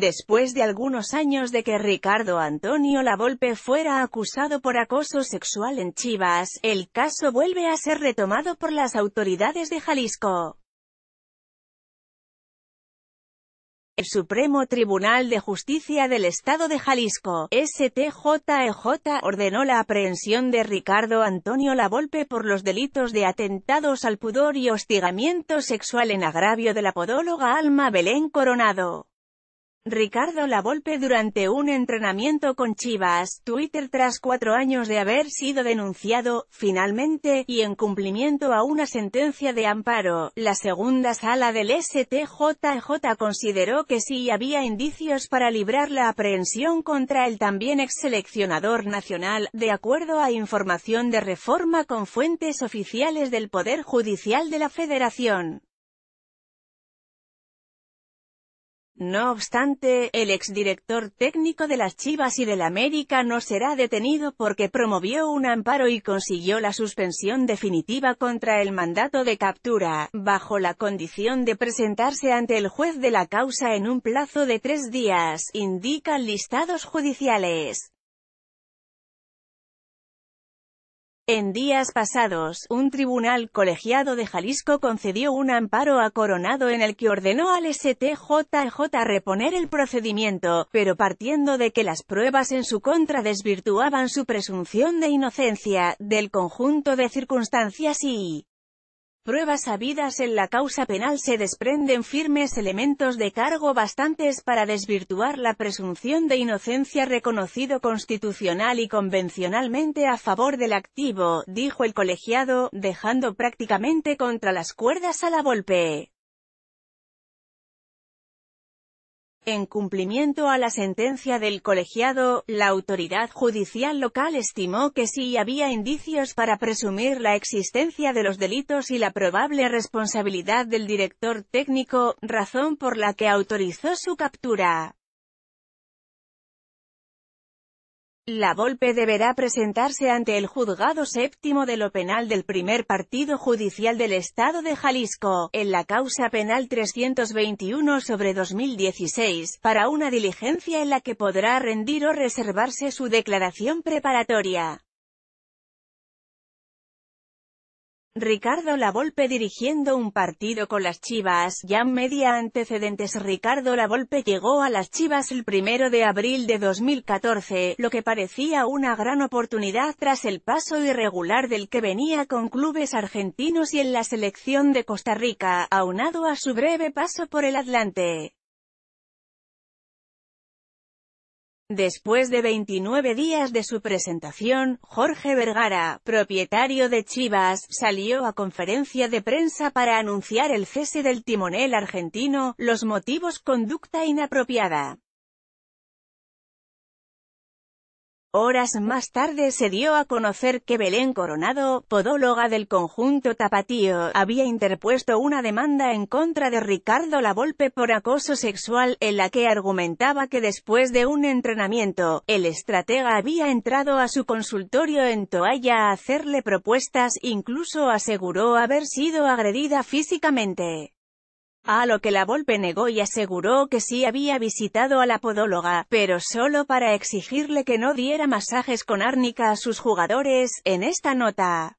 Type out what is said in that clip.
Después de algunos años de que Ricardo Antonio Lavolpe fuera acusado por acoso sexual en Chivas, el caso vuelve a ser retomado por las autoridades de Jalisco. El Supremo Tribunal de Justicia del Estado de Jalisco, STJEJ, e ordenó la aprehensión de Ricardo Antonio Lavolpe por los delitos de atentados al pudor y hostigamiento sexual en agravio de la podóloga Alma Belén Coronado. Ricardo Lavolpe durante un entrenamiento con Chivas, Twitter tras cuatro años de haber sido denunciado, finalmente, y en cumplimiento a una sentencia de amparo, la segunda sala del STJJ consideró que sí había indicios para librar la aprehensión contra el también ex seleccionador nacional, de acuerdo a información de reforma con fuentes oficiales del Poder Judicial de la Federación. No obstante, el exdirector técnico de las Chivas y del América no será detenido porque promovió un amparo y consiguió la suspensión definitiva contra el mandato de captura, bajo la condición de presentarse ante el juez de la causa en un plazo de tres días, indican listados judiciales. En días pasados, un tribunal colegiado de Jalisco concedió un amparo a Coronado en el que ordenó al STJJ reponer el procedimiento, pero partiendo de que las pruebas en su contra desvirtuaban su presunción de inocencia, del conjunto de circunstancias y pruebas habidas en la causa penal se desprenden firmes elementos de cargo bastantes para desvirtuar la presunción de inocencia reconocido constitucional y convencionalmente a favor del activo, dijo el colegiado, dejando prácticamente contra las cuerdas a la golpe. En cumplimiento a la sentencia del colegiado, la autoridad judicial local estimó que sí había indicios para presumir la existencia de los delitos y la probable responsabilidad del director técnico, razón por la que autorizó su captura. La Volpe deberá presentarse ante el juzgado séptimo de lo penal del primer partido judicial del Estado de Jalisco, en la causa penal 321 sobre 2016, para una diligencia en la que podrá rendir o reservarse su declaración preparatoria. Ricardo Lavolpe dirigiendo un partido con las Chivas, ya media antecedentes Ricardo Lavolpe llegó a las Chivas el primero de abril de 2014, lo que parecía una gran oportunidad tras el paso irregular del que venía con clubes argentinos y en la selección de Costa Rica, aunado a su breve paso por el Atlante. Después de 29 días de su presentación, Jorge Vergara, propietario de Chivas, salió a conferencia de prensa para anunciar el cese del timonel argentino, los motivos conducta inapropiada. Horas más tarde se dio a conocer que Belén Coronado, podóloga del conjunto Tapatío, había interpuesto una demanda en contra de Ricardo Lavolpe por acoso sexual, en la que argumentaba que después de un entrenamiento, el estratega había entrado a su consultorio en toalla a hacerle propuestas, incluso aseguró haber sido agredida físicamente a lo que la Volpe negó y aseguró que sí había visitado a la podóloga, pero solo para exigirle que no diera masajes con árnica a sus jugadores, en esta nota.